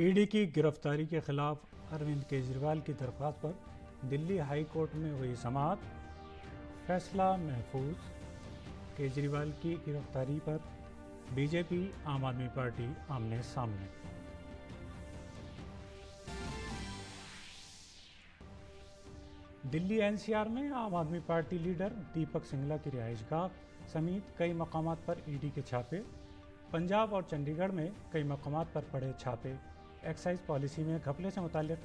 ED की गिरफ्तारी के खिलाफ अरविंद केजरीवाल की दरख्वास्त पर दिल्ली हाई कोर्ट में हुई समात फैसला महफूज केजरीवाल की गिरफ्तारी पर बीजेपी आम आदमी पार्टी आमने सामने दिल्ली एनसीआर में आम आदमी पार्टी लीडर दीपक सिंगला की गाह समेत कई मकाम पर ईडी के छापे पंजाब और चंडीगढ़ में कई मकाम पर पड़े छापे एक्साइज पॉलिसी में घपले से मुतक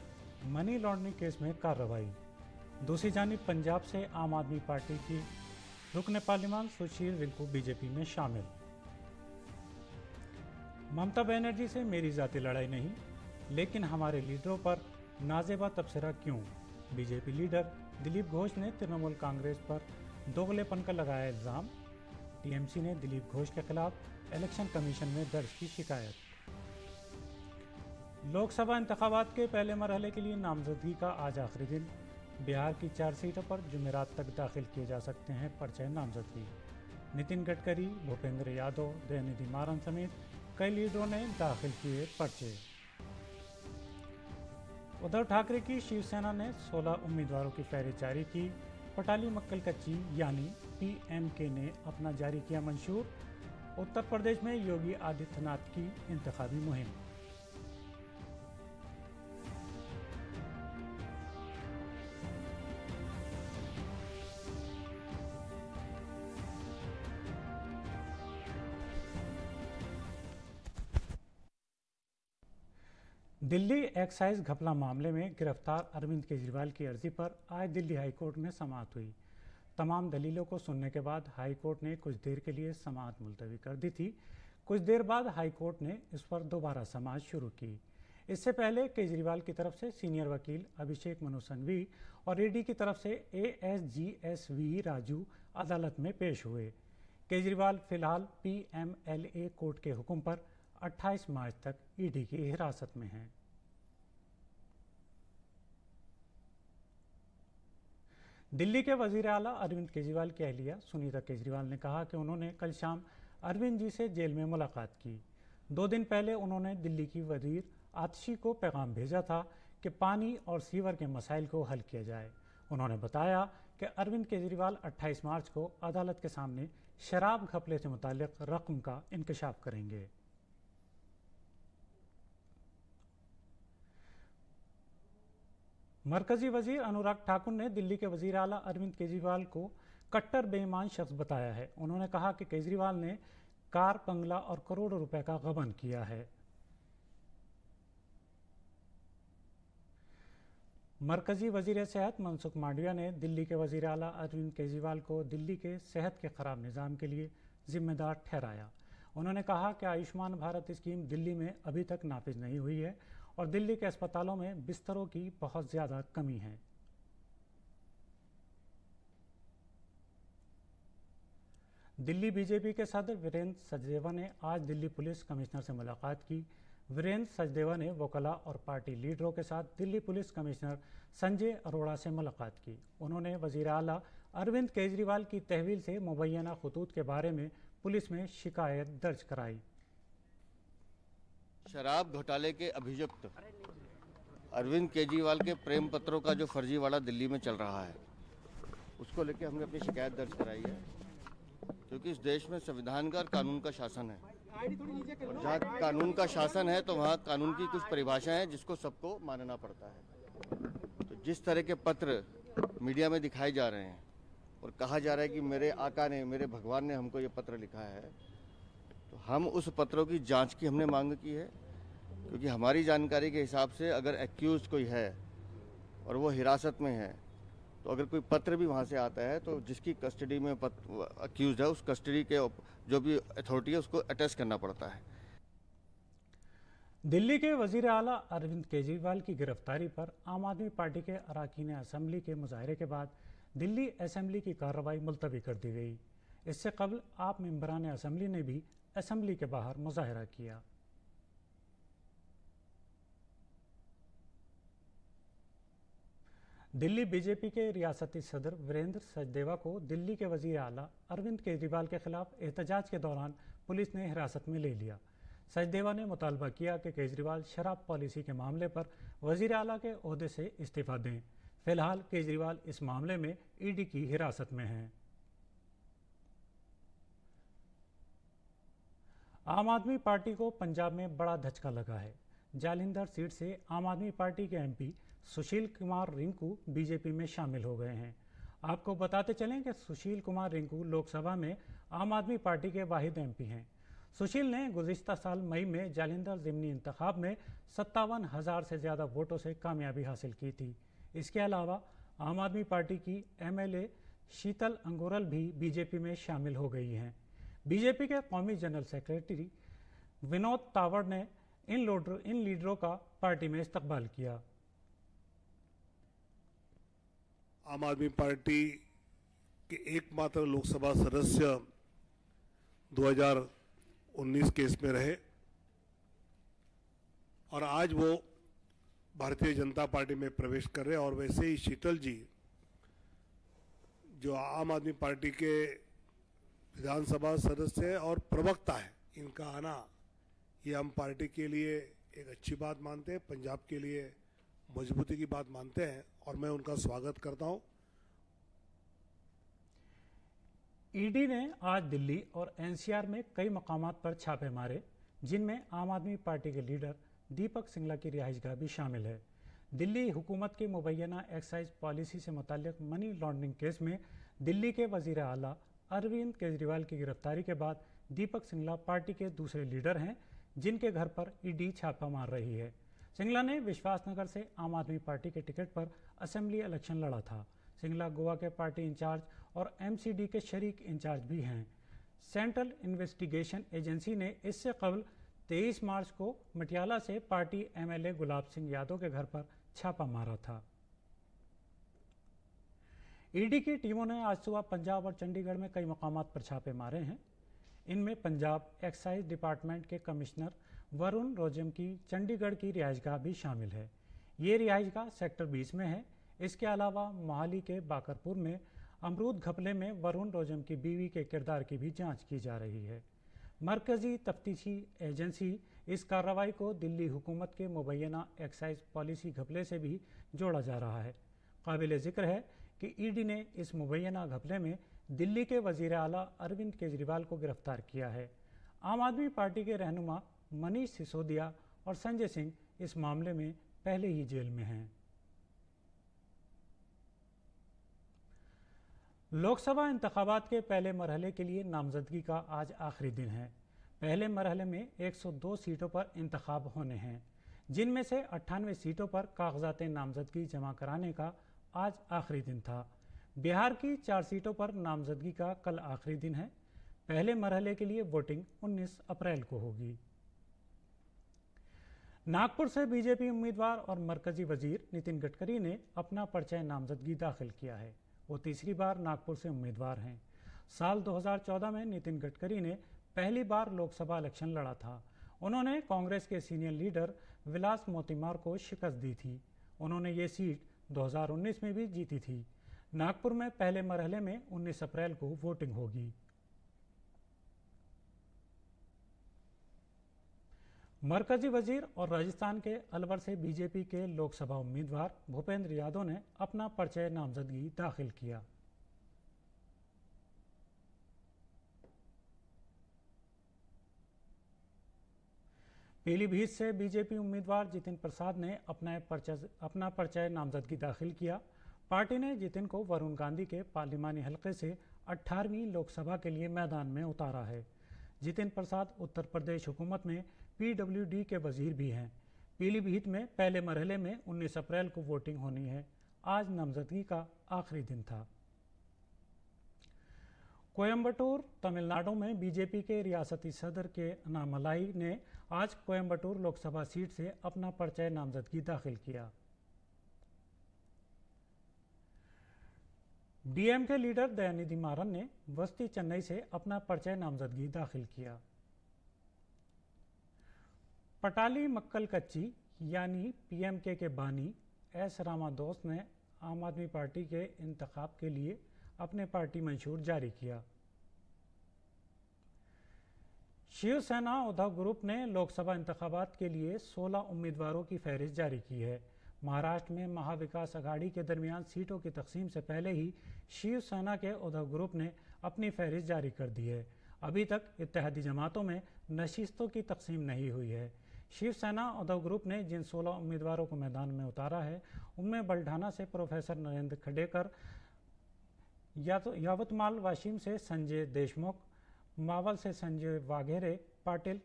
मनी लॉन्ड्रिंग केस में कार्रवाई दूसरी जानब पंजाब से आम आदमी पार्टी की रुकन पार्लिमान सुशील रिंकू बीजेपी में शामिल ममता बनर्जी से मेरी ज़ाती लड़ाई नहीं लेकिन हमारे लीडरों पर नाजेबा तबसरा क्यों बीजेपी लीडर दिलीप घोष ने तृणमूल कांग्रेस पर दोगलेपन का लगाया इल्ज़ाम टीएमसी ने दिलीप घोष के खिलाफ इलेक्शन कमीशन में दर्ज की शिकायत लोकसभा इंतबात के पहले मरहले के लिए नामजदगी का आज आखिरी दिन बिहार की चार सीटों पर जुमेरात तक दाखिल किए जा सकते हैं पर्चे नामजदगी नितिन गडकरी भूपेंद्र यादव दयानिधि मारन समेत कई लीडरों ने दाखिल किए पर्चे उद्धव ठाकरे की शिवसेना ने 16 उम्मीदवारों की फहरिस्त जारी की पटाली मक्कल कच्ची यानी पीएमके ने अपना जारी किया मंशूर उत्तर प्रदेश में योगी आदित्यनाथ की इंतबी मुहिम दिल्ली एक्साइज घपला मामले में गिरफ्तार अरविंद केजरीवाल की अर्जी पर आज दिल्ली हाईकोर्ट में समात हुई तमाम दलीलों को सुनने के बाद हाईकोर्ट ने कुछ देर के लिए समात मुलतवी कर दी थी कुछ देर बाद हाईकोर्ट ने इस पर दोबारा समात शुरू की इससे पहले केजरीवाल की तरफ से सीनियर वकील अभिषेक मनु संघवी और ईडी की तरफ से A S G S V Raju अदालत में पेश हुए केजरीवाल फिलहाल P M L A court के हुक्म पर 28 मार्च तक ईडी e की हिरासत में हैं दिल्ली के वजीर अला अरविंद केजरीवाल की अहलिया सुनीता केजरीवाल ने कहा कि उन्होंने कल शाम अरविंद जी से जेल में मुलाकात की दो दिन पहले उन्होंने दिल्ली की वजीर आतशी को पैगाम भेजा था कि पानी और सीवर के मसाइल को हल किया जाए उन्होंने बताया कि अरविंद केजरीवाल 28 मार्च को अदालत के सामने शराब घपले से मुतल रकम का इंकशाफ करेंगे मरकजी वजीर अनुराग ठाकुर ने दिल्ली के वजीर अला अरविंद केजरीवाल को कट्टर बेईमान शख्स बताया है उन्होंने कहा कि केजरीवाल ने कार बंगला और करोड़ों रुपए का गबन किया है मरकजी वजीर सेहत मनसुख मांडविया ने दिल्ली के वजीर अला अरविंद केजरीवाल को दिल्ली के सेहत के ख़राब निज़ाम के लिए जिम्मेदार ठहराया उन्होंने कहा कि आयुष्मान भारत स्कीम दिल्ली में अभी तक नाफिज नहीं हुई है और दिल्ली के अस्पतालों में बिस्तरों की बहुत ज़्यादा कमी है दिल्ली बीजेपी के सदर वीरेंद्र सचदेवा ने आज दिल्ली पुलिस कमिश्नर से मुलाकात की वीरेंद्र सचदेवा ने वकला और पार्टी लीडरों के साथ दिल्ली पुलिस कमिश्नर संजय अरोड़ा से मुलाकात की उन्होंने वजीर अला अरविंद केजरीवाल की तहवील से मुबैना खतूत के बारे में पुलिस में शिकायत दर्ज कराई शराब घोटाले के अभियुक्त अरविंद केजरीवाल के प्रेम पत्रों का जो फर्जीवाड़ा दिल्ली में चल रहा है उसको लेकर हमने अपनी शिकायत दर्ज कराई है क्योंकि इस देश में संविधान का और कानून का शासन है जहाँ कानून का शासन है तो वहाँ कानून की कुछ परिभाषाएं हैं जिसको सबको मानना पड़ता है तो जिस तरह के पत्र मीडिया में दिखाए जा रहे हैं और कहा जा रहा है कि मेरे आका ने मेरे भगवान ने हमको ये पत्र लिखा है तो हम उस पत्रों की जांच की हमने मांग की है क्योंकि हमारी जानकारी के हिसाब से अगर एक्यूज कोई है और वो हिरासत में है तो अगर कोई पत्र भी वहाँ से आता है तो जिसकी कस्टडी में अक्यूज है उस कस्टडी के जो भी अथॉरिटी है उसको अटैच करना पड़ता है दिल्ली के वजीर अला अरविंद केजरीवाल की गिरफ्तारी पर आम आदमी पार्टी के अरकान असम्बली के मुजाहरे के बाद दिल्ली असम्बली की कार्रवाई मुलतवी कर दी गई इससे कबल आप मम्बरान असम्बली ने भी असम्बली के बाहर मुजाहरा किया दिल्ली बीजेपी के रियासती सदर वीरेंद्र सचदेवा को दिल्ली के वजीर आला अरविंद केजरीवाल के खिलाफ एहतजाज के दौरान पुलिस ने हिरासत में ले लिया सचदेवा ने मुतालबा किया कि केजरीवाल शराब पॉलिसी के मामले पर वजीर आला के अहदे से इस्तीफा दें फिलहाल केजरीवाल इस मामले में ईडी की हिरासत में हैं आम आदमी पार्टी को पंजाब में बड़ा धचका लगा है जालिंदर सीट से आम आदमी पार्टी के एमपी सुशील कुमार रिंकू बीजेपी में शामिल हो गए हैं आपको बताते चलें कि सुशील कुमार रिंकू लोकसभा में आम आदमी पार्टी के वाहिद एमपी हैं सुशील ने गुजशत साल मई में जालिंदर जिमनी इंतखब में सत्तावन हज़ार से ज़्यादा वोटों से कामयाबी हासिल की थी इसके अलावा आम आदमी पार्टी की एमएलए शीतल अंगोरल भी बीजेपी में शामिल हो गई हैं बीजेपी के कौमी जनरल सेक्रेटरी विनोद तावड़ ने इन लोडरों इन लीडरों का पार्टी में इस्तकबाल किया आम आदमी पार्टी के एकमात्र लोकसभा सदस्य 2019 केस में रहे और आज वो भारतीय जनता पार्टी में प्रवेश कर रहे और वैसे ही शीतल जी जो आम आदमी पार्टी के विधानसभा सदस्य और प्रवक्ता है इनका आना ये हम पार्टी के लिए एक अच्छी बात मानते हैं पंजाब के लिए मजबूती की बात मानते हैं और मैं उनका स्वागत करता हूं ईडी ने आज दिल्ली और एनसीआर में कई मकाम पर छापे मारे जिनमें आम आदमी पार्टी के लीडर दीपक सिंगला की रिहाइशगाह भी शामिल है दिल्ली हुकूमत की मुबैना एक्साइज पॉलिसी से मुतल मनी लॉन्ड्रिंग केस में दिल्ली के वजीर अला अरविंद केजरीवाल की गिरफ्तारी के बाद दीपक सिंगला पार्टी के दूसरे लीडर हैं जिनके घर पर ईडी छापा मार रही है सिंगला ने विश्वासनगर से आम आदमी पार्टी के टिकट पर असेंबली इलेक्शन लड़ा था सिंगला गोवा के पार्टी इंचार्ज और एमसीडी के शरीक इंचार्ज भी हैं सेंट्रल इन्वेस्टिगेशन एजेंसी ने इससे कबल 23 मार्च को मटियाला से पार्टी एमएलए गुलाब सिंह यादव के घर पर छापा मारा था ईडी की टीमों ने आज सुबह पंजाब और चंडीगढ़ में कई मकाम पर छापे मारे हैं इनमें पंजाब एक्साइज डिपार्टमेंट के कमिश्नर वरुण रोजम की चंडीगढ़ की रिहायशगाह भी शामिल है ये रिहायशगाह सेक्टर बीस में है इसके अलावा मोहाली के बाकरपुर में अमरूद घपले में वरुण रोजम की बीवी के किरदार की भी जांच की जा रही है मरकज़ी तफ्तीशी एजेंसी इस कार्रवाई को दिल्ली हुकूमत के मुबैना एक्साइज पॉलिसी घपले से भी जोड़ा जा रहा है काबिल ज़िक्र है कि ईडी ने इस मुबैना घपले में दिल्ली के वजीर अला अरविंद केजरीवाल को गिरफ्तार किया है आम आदमी पार्टी के रहनुमा मनीष सिसोदिया और संजय सिंह इस मामले में पहले ही जेल में हैं लोकसभा इंतबात के पहले मरहले के लिए नामजदगी का आज आखिरी दिन है पहले मरहले में 102 सीटों पर इंतखब होने हैं जिनमें से अट्ठानवे सीटों पर कागजात नामजदगी जमा कराने का आज आखिरी दिन था बिहार की चार सीटों पर नामजदगी का कल आखिरी दिन है पहले मरहले के लिए वोटिंग 19 अप्रैल को होगी नागपुर से बीजेपी उम्मीदवार और मरकजी वजीर नितिन गडकरी ने अपना पर्चा नामजदगी दाखिल किया है वो तीसरी बार नागपुर से उम्मीदवार हैं साल 2014 में नितिन गडकरी ने पहली बार लोकसभा इलेक्शन लड़ा था उन्होंने कांग्रेस के सीनियर लीडर विलास मोतीमार को शिकस्त दी थी उन्होंने ये सीट 2019 में भी जीती थी नागपुर में पहले मरहले में 19 अप्रैल को वोटिंग होगी मरकजी वजीर और राजस्थान के अलवर से बीजेपी के लोकसभा उम्मीदवार भूपेंद्र यादव ने अपना पर्चे नामजदगी दाखिल किया पीलीभीत से बीजेपी उम्मीदवार जितिन प्रसाद ने अपना परचय अपना परचय नामजदगी दाखिल किया पार्टी ने जितिन को वरुण गांधी के पार्लिमानी हलके से 18वीं लोकसभा के लिए मैदान में उतारा है जितिन प्रसाद उत्तर प्रदेश हुकूमत में पीडब्ल्यूडी के वजीर भी हैं पीलीभीत में पहले मरहले में उन्नीस अप्रैल को वोटिंग होनी है आज नामजदगी का आखिरी दिन था कोयम्बटूर तमिलनाडु में बीजेपी के रियासती सदर के अनामलाई ने आज कोयम्बटूर लोकसभा सीट से अपना परिचय नामजदगी दाखिल किया डीएम के लीडर दयानिधि मारन ने बस्ती चेन्नई से अपना परिचय नामजदगी दाखिल किया पटाली मक्कल कच्ची यानी पीएमके के बानी एस रामादोस ने आम आदमी पार्टी के इंतखब के लिए अपने पार्टी मंशूर जारी किया शिवसेना उद्धव ग्रुप ने लोकसभा इंतबात के लिए 16 उम्मीदवारों की फहरिस्त जारी की है महाराष्ट्र में महाविकास अघाड़ी के दरमियान सीटों की तकसीम से पहले ही शिवसेना के उद्धव ग्रुप ने अपनी फहरिस्त जारी कर दी है अभी तक इतिहादी जमातों में नशिस्तों की तकसीम नहीं हुई है शिवसेना उद्धव ग्रुप ने जिन 16 उम्मीदवारों को मैदान में उतारा है उनमें बल्ढाना से प्रोफेसर नरेंद्र खडेकर या तो यावतमाल वाशिम से संजय देशमुख मावल से संजय वाघेरे पाटिल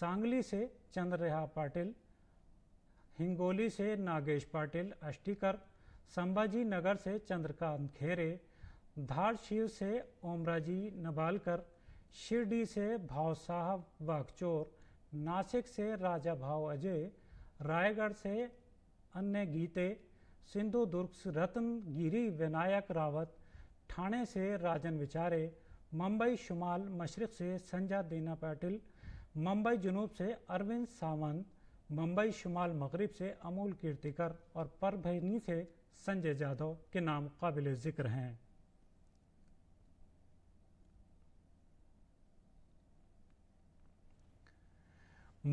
सांगली से चंद्ररेहा पाटिल हिंगोली से नागेश पाटिल अष्टिकर संभाजी नगर से चंद्रकांत खेरे धार शिव से ओमराजी नबालकर शिरडी से भाव साहब वाघचोर नासिक से राजा भाव अजय रायगढ़ से अन्य गीते सिंधु दुर्ग रत्न गिरी विनायक रावत ठाणे से राजन विचारे मुंबई शुमाल मशरक़ से संजय दीना पाटिल मुंबई जनूब से अरविंद सावंत मुंबई शुमाल मगरब से अमूल कीर्तिकर और परभनी से संजय जाधव के नाम काबिल ज़िक्र हैं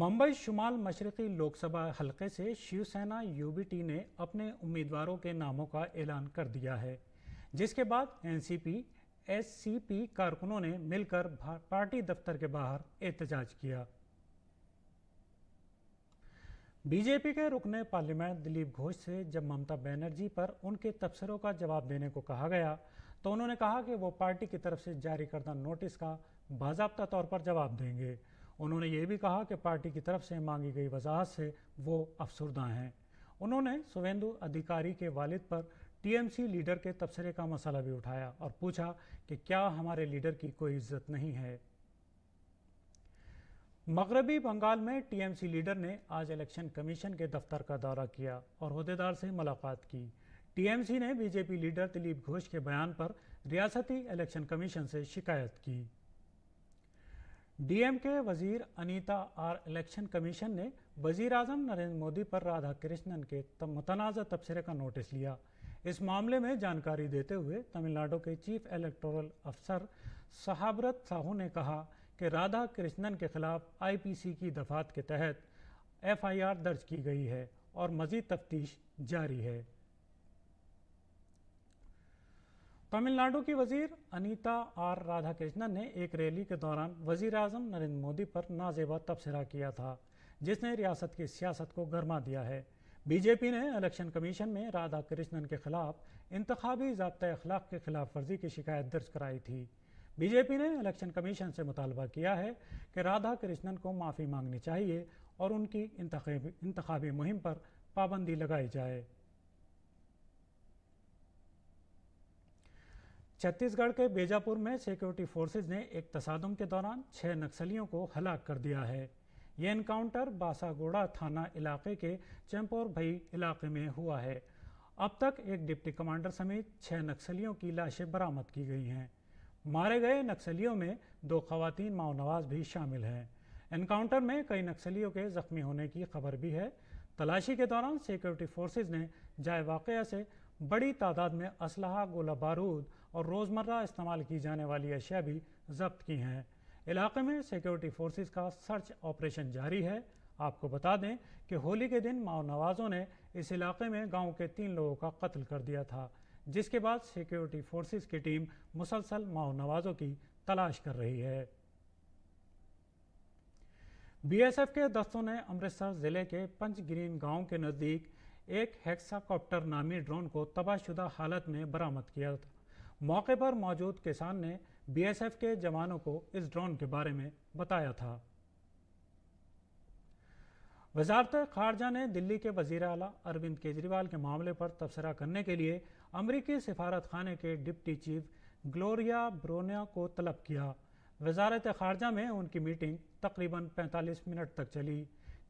मुंबई शुमाल मशरक़ी लोकसभा हलके से शिवसेना यूबीटी ने अपने उम्मीदवारों के नामों का ऐलान कर दिया है जिसके बाद एनसीपी एससीपी कारकुनों ने मिलकर पार्टी दफ्तर के बाहर एहतजाज किया बीजेपी के रुकने पार्लियामेंट दिलीप घोष से जब ममता बनर्जी पर उनके तबसरों का जवाब देने को कहा गया तो उन्होंने कहा कि वो पार्टी की तरफ से जारी करदा नोटिस का बाजाबता तौर पर जवाब देंगे उन्होंने ये भी कहा कि पार्टी की तरफ से मांगी गई वजाहत से वो अफसरदा हैं उन्होंने सुवेंदु अधिकारी के वालिद पर टीएमसी लीडर के तबसरे का मसला भी उठाया और पूछा कि क्या हमारे लीडर की कोई इज्जत नहीं है मगरबी बंगाल में टीएमसी लीडर ने आज इलेक्शन कमीशन के दफ्तर का दौरा किया और अहदेदार से मुलाकात की टीएमसी ने बीजेपी लीडर दिलीप घोष के बयान पर रियासती इलेक्शन कमीशन से शिकायत की डीएम के वजीर अनीता आर इलेक्शन कमीशन ने वजीर आजम नरेंद्र मोदी पर राधा कृष्णन के तनाज़ा तबसरे का नोटिस लिया इस मामले में जानकारी देते हुए तमिलनाडु के चीफ इलेक्टोरल अफसर सहाबरत साहू ने कहा कि राधा कृष्णन के खिलाफ आईपीसी की दफात के तहत एफआईआर दर्ज की गई है और मजीद तफ्तीश जारी है तमिलनाडु की वजीर अनीता आर राधाकृष्णन ने एक रैली के दौरान वजीर अजम नरेंद्र मोदी पर नाजेबा तबसरा किया था जिसने रियासत की सियासत को गर्मा दिया है बीजेपी ने इलेक्शन कमीशन में राधा कृष्णन के खिलाफ इंतबी जबता अखलाक के खिलाफ वर्जी की शिकायत दर्ज कराई थी बीजेपी ने इलेक्शन कमीशन से मुतालबा किया है कि राधा कृष्णन को माफ़ी मांगनी चाहिए और उनकी इंतबी मुहिम पर पाबंदी लगाई जाए छत्तीसगढ़ के बेजापुर में सिक्योरिटी फोर्सेज ने एक तसादम के दौरान छह नक्सलियों को हलाक कर दिया है ये इनकाउंटर बासागोड़ा थाना इलाके के चैम्पोर भई इलाके में हुआ है अब तक एक डिप्टी कमांडर समेत छह नक्सलियों की लाशें बरामद की गई हैं मारे गए नक्सलियों में दो खवतिन माओनवाज भी शामिल हैं इनकाउंटर में कई नक्सलियों के जख्मी होने की खबर भी है तलाशी के दौरान सिक्योरिटी फोर्सेज ने जाए वाक़ से बड़ी तादाद में असलहा गोला बारूद और रोज़मर्रा इस्तेमाल की जाने वाली अशिया भी जब्त की हैं इलाके में सिक्योरिटी फोर्सेस का सर्च ऑपरेशन जारी है आपको बता दें कि होली के दिन माओ नवाजों ने इस इलाके में गांव के तीन लोगों का कत्ल कर दिया था जिसके बाद सिक्योरिटी फोर्सेस की टीम मुसलसल माओ नवाजों की तलाश कर रही है बीएसएफ के दस्तों ने अमृतसर जिले के पंचग्रीन गांव के नज़दीक एक हेक्साकॉप्टर नामी ड्रोन को तबाहशुदा हालत में बरामद किया था मौके पर मौजूद किसान ने बीएसएफ के जवानों को इस ड्रोन के बारे में बताया था वजारत खारजा ने दिल्ली के वजीर अला अरविंद केजरीवाल के मामले पर तबसरा करने के लिए अमरीकी सिफारत खाने के डिप्टी चीफ ग्लोरिया ब्रोनिया को तलब किया वजारत खारजा में उनकी मीटिंग तकरीबन 45 मिनट तक चली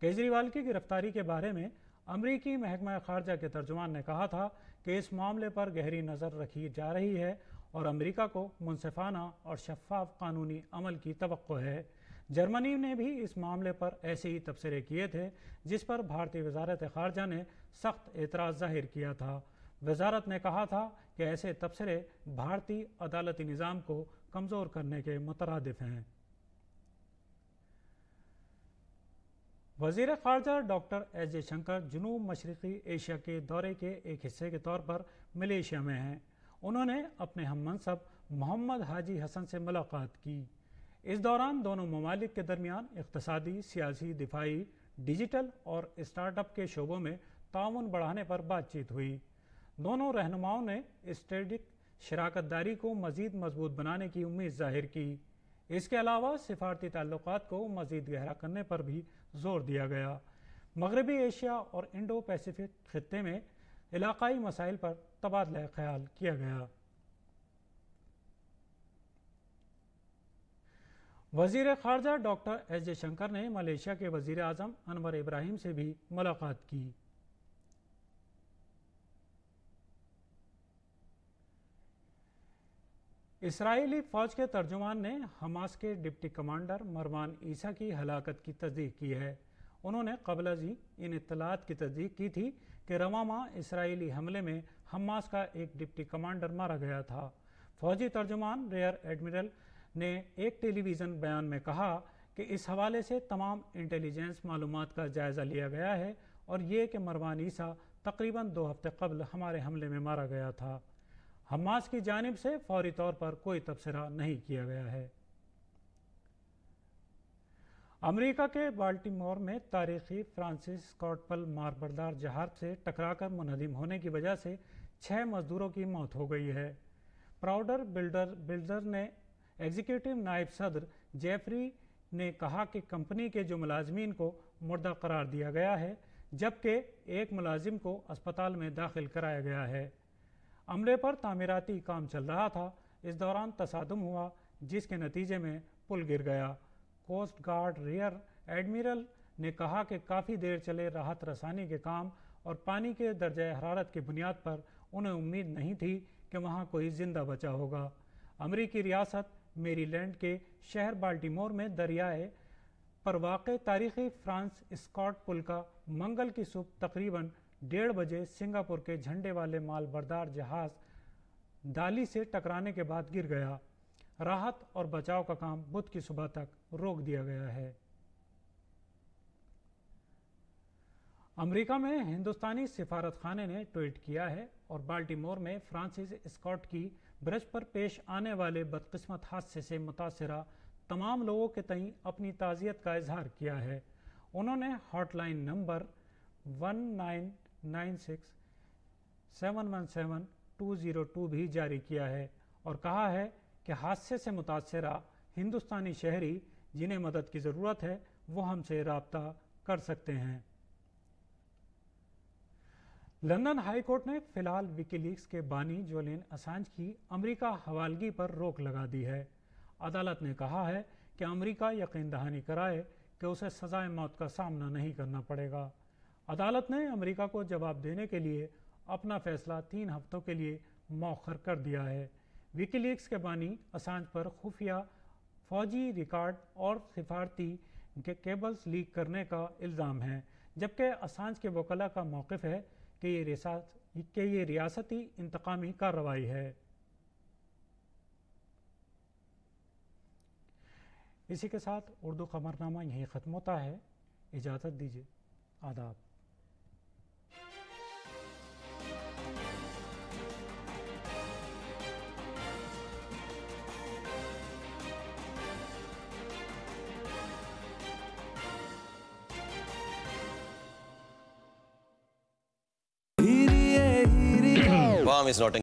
केजरीवाल की गिरफ्तारी के बारे में अमरीकी महकमा खारजा के तर्जुमान ने कहा था कि इस मामले पर गहरी नज़र रखी जा रही है और अमेरिका को मुनफाना और शफाफ कानूनी अमल की तो है जर्मनी ने भी इस मामले पर ऐसे ही तबसरे किए थे जिस पर भारतीय वजारत खारजा ने सख्त एतराज़ जाहिर किया था वजारत ने कहा था कि ऐसे तबसरे भारतीय अदालती निज़ाम को कमज़ोर करने के मुतरद हैं वजीर खारजा डॉक्टर एस जयशंकर जुनूब मशरक़ी एशिया के दौरे के एक हिस्से के तौर पर मलेशिया में हैं उन्होंने अपने हम मनसब मोहम्मद हाजी हसन से मुलाकात की इस दौरान दोनों ममालिक के दरमियान इकतसादी सियासी दिफाई डिजिटल और स्टार्टअप के शोबों में ताउन बढ़ाने पर बातचीत हुई दोनों रहनुमाओं ने स्ट्रेटिक शराकत दारी को मज़ीद मजबूत बनाने की उम्मीद जाहिर की इसके अलावा सिफारती ताल्लुक को मज़ीद गहरा करने पर भी जोर दिया गया मगरबी एशिया और इंडो पैसिफिक खत्े में इलाक़ाई मसाइल पर तबादला ख्याल किया गया वजीर खारजा डॉक्टर एस जयशंकर ने मलेशिया के वजीर अजम अनवर इब्राहिम से भी मुलाकात की इसराइली फौज के तर्जुमान ने हमास के डिप्टी कमांडर मरवान ईसा की हलाकत की तस्दीक की है उन्होंने कबल इन इतलात की तस्दीक की थी कि रवामा इसराइली हमले में हमास का एक डिप्टी कमांडर मारा गया था फौजी तर्जुमान रेयर एडमिरल ने एक टेलीविज़न बयान में कहा कि इस हवाले से तमाम इंटेलिजेंस मालूम का जायज़ा लिया गया है और ये कि मरवान ईसा तकरीबन दो हफ्ते कबल हमारे हमले में मारा गया था हमास की जानब से फौरी तौर पर कोई तबसरा नहीं किया गया है अमेरिका के बाल्टीमोर में तारीखी फ्रांसिस स्कॉटपल मारबरदार जहाज से टकराकर मुनहदिम होने की वजह से छः मजदूरों की मौत हो गई है प्राउडर बिल्डर बिल्डर ने एग्जीक्यूटिव नायब सदर जेफरी ने कहा कि कंपनी के जो मुलाजमीन को मुर्दा करार दिया गया है जबकि एक मुलाजिम को अस्पताल में दाखिल कराया गया है अमले पर तामीराती काम चल रहा था इस दौरान तसादम हुआ जिसके नतीजे में पुल गिर गया कोस्ट गार्ड रियर एडमिरल ने कहा कि काफ़ी देर चले राहत रसानी के काम और पानी के दर्ज हरारत की बुनियाद पर उन्हें उम्मीद नहीं थी कि वहाँ कोई जिंदा बचा होगा अमरीकी रियासत मेरीलैंड के शहर बाल्टीमोर में दरियाए पर वाक़ तारीखी फ्रांस स्कॉट पुल का मंगल की सुबह तकरीबन डेढ़ बजे सिंगापुर के झंडे वाले बरदार जहाज़ दाली से टकराने के बाद गिर गया राहत और बचाव का काम बुध की सुबह तक रोक दिया गया है अमेरिका में हिंदुस्तानी सिफारत खाने ने ट्वीट किया है और बाल्टीमोर में फ्रांसिस स्कॉट की ब्रज पर पेश आने वाले बदकिस्मत हादसे से मुतासरा तमाम लोगों के तई अपनी ताज़ियत का इजहार किया है उन्होंने हॉटलाइन नंबर 1996 717 202 भी जारी किया है और कहा है कि हादसे से मुतासरा हिंदुस्तानी शहरी जिन्हें मदद की ज़रूरत है वो हमसे रबता कर सकते हैं लंदन हाई कोर्ट ने फिलहाल विकीलीक्स के बानी जोलिन असांज की अमेरिका हवालगी पर रोक लगा दी है अदालत ने कहा है कि अमेरिका यकीन दहानी कराए कि उसे सजाए मौत का सामना नहीं करना पड़ेगा अदालत ने अमेरिका को जवाब देने के लिए अपना फैसला तीन हफ्तों के लिए मौखर कर दिया है विकीलीक्स के बानी असांज पर खुफिया फौजी रिकॉर्ड और सिफारती के केबल्स लीक करने का इल्ज़ाम है जबकि असांज के वकला का मौक़ है कि ये रिसात कि ये रियासती इंतकामी कार्रवाई है इसी के साथ उर्दू खबरनामा यहीं ख़त्म होता है इजाज़त दीजिए आदाब is not